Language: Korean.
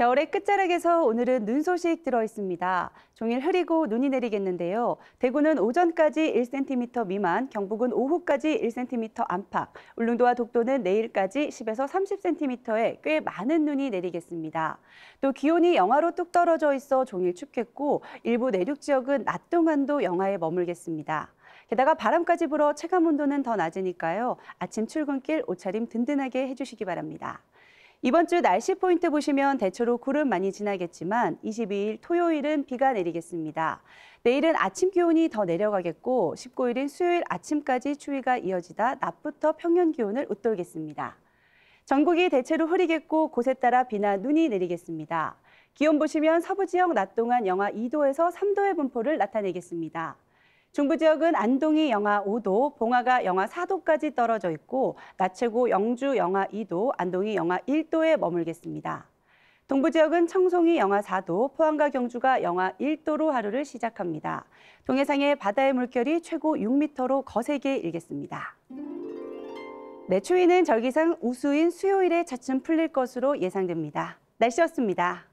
겨울의 끝자락에서 오늘은 눈 소식 들어 있습니다. 종일 흐리고 눈이 내리겠는데요. 대구는 오전까지 1cm 미만, 경북은 오후까지 1cm 안팎, 울릉도와 독도는 내일까지 10에서 30cm의 꽤 많은 눈이 내리겠습니다. 또 기온이 영하로 뚝 떨어져 있어 종일 춥겠고 일부 내륙 지역은 낮 동안도 영하에 머물겠습니다. 게다가 바람까지 불어 체감 온도는 더 낮으니까요. 아침 출근길 옷차림 든든하게 해주시기 바랍니다. 이번 주 날씨 포인트 보시면 대체로 구름 많이 지나겠지만 22일 토요일은 비가 내리겠습니다. 내일은 아침 기온이 더 내려가겠고 19일인 수요일 아침까지 추위가 이어지다 낮부터 평년 기온을 웃돌겠습니다. 전국이 대체로 흐리겠고 곳에 따라 비나 눈이 내리겠습니다. 기온 보시면 서부 지역 낮 동안 영하 2도에서 3도의 분포를 나타내겠습니다. 중부 지역은 안동이 영하 5도, 봉화가 영하 4도까지 떨어져 있고 낮 최고 영주 영하 2도, 안동이 영하 1도에 머물겠습니다. 동부 지역은 청송이 영하 4도, 포항과 경주가 영하 1도로 하루를 시작합니다. 동해상의 바다의 물결이 최고 6m로 거세게 일겠습니다. 네, 추위는 절기상 우수인 수요일에 차츰 풀릴 것으로 예상됩니다. 날씨였습니다.